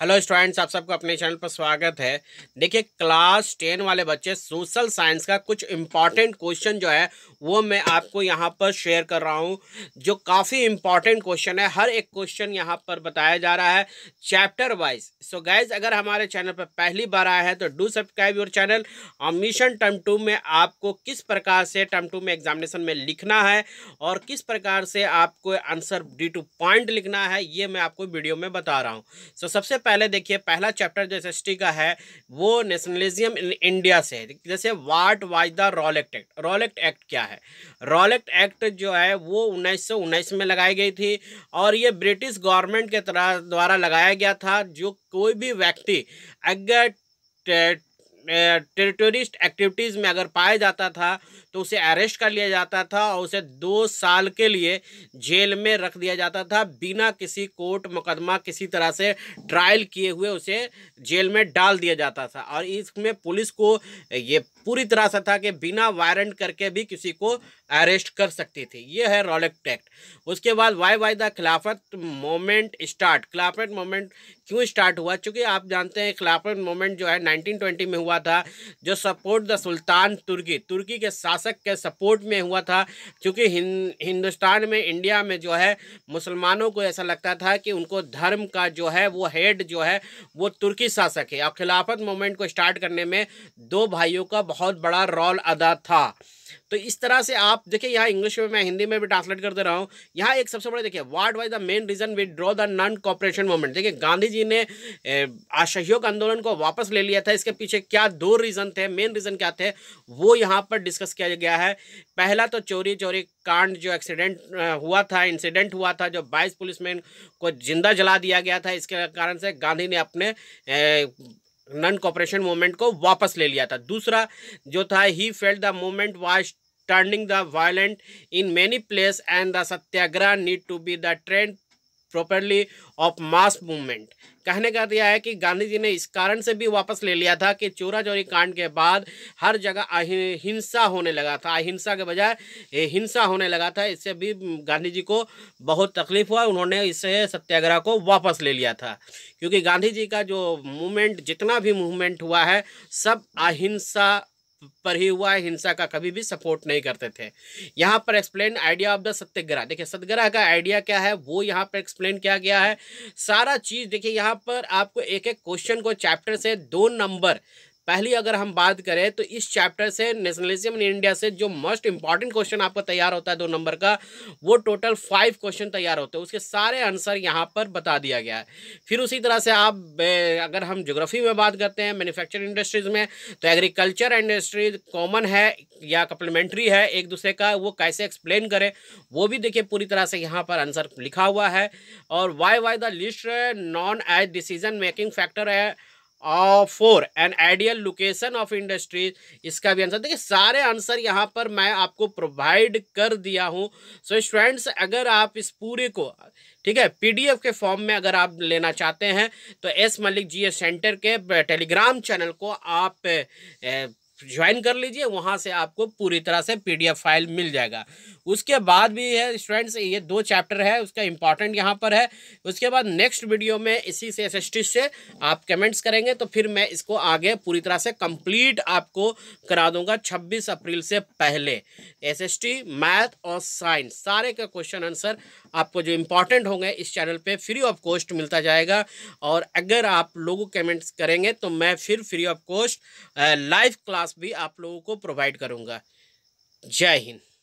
hello students आप सबको अपने चैनल पर स्वागत है देखिए क्लास टेन वाले बच्चे सोशल साइंस का कुछ इम्पॉर्टेंट क्वेश्चन जो है वो मैं आपको यहाँ पर शेयर कर रहा हूँ जो काफ़ी इम्पॉर्टेंट क्वेश्चन है हर एक क्वेश्चन यहाँ पर बताया जा रहा है चैप्टर वाइज सो गाइज अगर हमारे चैनल पर पहली बार आया है तो डू सब्सक्राइब योर चैनल और मिशन टर्म टू में आपको किस प्रकार से टर्म टू में एग्जामिनेशन में लिखना है और किस प्रकार से आपको आंसर डी टू पॉइंट लिखना है ये मैं आपको वीडियो में बता रहा हूँ सो so, सबसे पहले देखिए पहला चैप्टर जो एस का है वो नेशनलिज्म इन इंडिया से जैसे what was the Rowlatt act act Rowlatt act act क्या है रॉलेक्ट एक्ट एक्ट जो है वो उन्नीस में लगाई गई थी और ये ब्रिटिश गवर्नमेंट के तरह द्वारा लगाया गया था जो कोई भी व्यक्ति अगर टेरिटोरिस्ट एक्टिविटीज़ में अगर पाया जाता था तो उसे अरेस्ट कर लिया जाता था और उसे दो साल के लिए जेल में रख दिया जाता था बिना किसी कोर्ट मुकदमा किसी तरह से ट्रायल किए हुए उसे जेल में डाल दिया जाता था और इसमें पुलिस को ये पूरी तरह से था कि बिना वारंट करके भी किसी को अरेस्ट कर सकती थी ये है रॉलेक्ट एक्ट उसके बाद why why the Khilafat moment start Khilafat moment क्यों स्टार्ट हुआ चूँकि आप जानते हैं खिलाफत मोमेंट जो है 1920 में हुआ था जो सपोर्ट द सुल्तान तुर्की तुर्की के शासक के सपोर्ट में हुआ था क्योंकि हिंदुस्तान में इंडिया में जो है मुसलमानों को ऐसा लगता था कि उनको धर्म का जो है वो हेड जो है वो तुर्की शासक है और खिलाफत मोमेंट को स्टार्ट करने में दो भाइयों का बहुत बड़ा रोल अदा था तो इस तरह से आप देखिए यहाँ इंग्लिश में मैं हिंदी में भी ट्रांसलेट कर दे रहा हूँ यहाँ एक सबसे बड़ा देखिए what was the main reason withdraw the non cooperation movement देखिए गांधी जी ने असहयोग आंदोलन को वापस ले लिया था इसके पीछे क्या दो रीज़न थे मेन रीज़न क्या थे वो यहाँ पर डिस्कस किया गया है पहला तो चोरी चोरी कांड जो एक्सीडेंट हुआ था इंसिडेंट हुआ था जो बाईस पुलिसमैन को जिंदा जला दिया गया था इसके कारण से गांधी ने अपने नन कॉपरेशन मूवमेंट को वापस ले लिया था दूसरा जो था he felt the movement was turning the violent in many place and the satyagraha need to be the trained properly of mass movement कहने का दिया है कि गांधी जी ने इस कारण से भी वापस ले लिया था कि चोरा चोरी कांड के बाद हर जगह हिंसा होने लगा था अहिंसा के बजाय हिंसा होने लगा था इससे भी गांधी जी को बहुत तकलीफ हुआ उन्होंने इससे सत्याग्रह को वापस ले लिया था क्योंकि गांधी जी का जो मूवमेंट जितना भी मूवमेंट हुआ है सब अहिंसा पर ही हुआ है हिंसा का कभी भी सपोर्ट नहीं करते थे यहाँ पर explain idea of the satyagraha देखिए सत्यग्रह का आइडिया क्या है वो यहाँ पर एक्सप्लेन किया गया है सारा चीज़ देखिए यहाँ पर आपको एक एक क्वेश्चन को चैप्टर से दो नंबर पहली अगर हम बात करें तो इस चैप्टर से नेशनलिज्म इन इंडिया से जो मोस्ट इंपॉर्टेंट क्वेश्चन आपका तैयार होता है दो नंबर का वो टोटल फाइव क्वेश्चन तैयार होते हैं उसके सारे आंसर यहाँ पर बता दिया गया है फिर उसी तरह से आप अगर हम जोग्राफी में बात करते हैं मैन्युफैक्चरिंग इंडस्ट्रीज़ में तो एग्रीकल्चर इंडस्ट्रीज कॉमन है या कंप्लीमेंट्री है एक दूसरे का वो कैसे एक्सप्लेन करें वो भी देखिए पूरी तरह से यहाँ पर आंसर लिखा हुआ है और why why the least known as decision making factor है for an ideal location of industries इसका भी आंसर देखिए सारे आंसर यहाँ पर मैं आपको प्रोवाइड कर दिया हूँ सो so, स्टूडेंट्स अगर आप इस पूरे को ठीक है पीडीएफ के फॉर्म में अगर आप लेना चाहते हैं तो एस मलिक जी सेंटर के टेलीग्राम चैनल को आप ए, ज्वाइन कर लीजिए वहाँ से आपको पूरी तरह से पीडीएफ फाइल मिल जाएगा उसके बाद भी है स्टूडेंट्स ये दो चैप्टर है उसका इंपॉर्टेंट यहाँ पर है उसके बाद नेक्स्ट वीडियो में इसी से एस से आप कमेंट्स करेंगे तो फिर मैं इसको आगे पूरी तरह से कंप्लीट आपको करा दूंगा छब्बीस अप्रैल से पहले एस मैथ और साइंस सारे का क्वेश्चन आंसर आपको जो इंपॉर्टेंट होंगे इस चैनल पर फ्री ऑफ कॉस्ट मिलता जाएगा और अगर आप लोग कमेंट्स करेंगे तो मैं फिर free of cost live class भी आप लोगों को प्रोवाइड करूँगा जय हिंद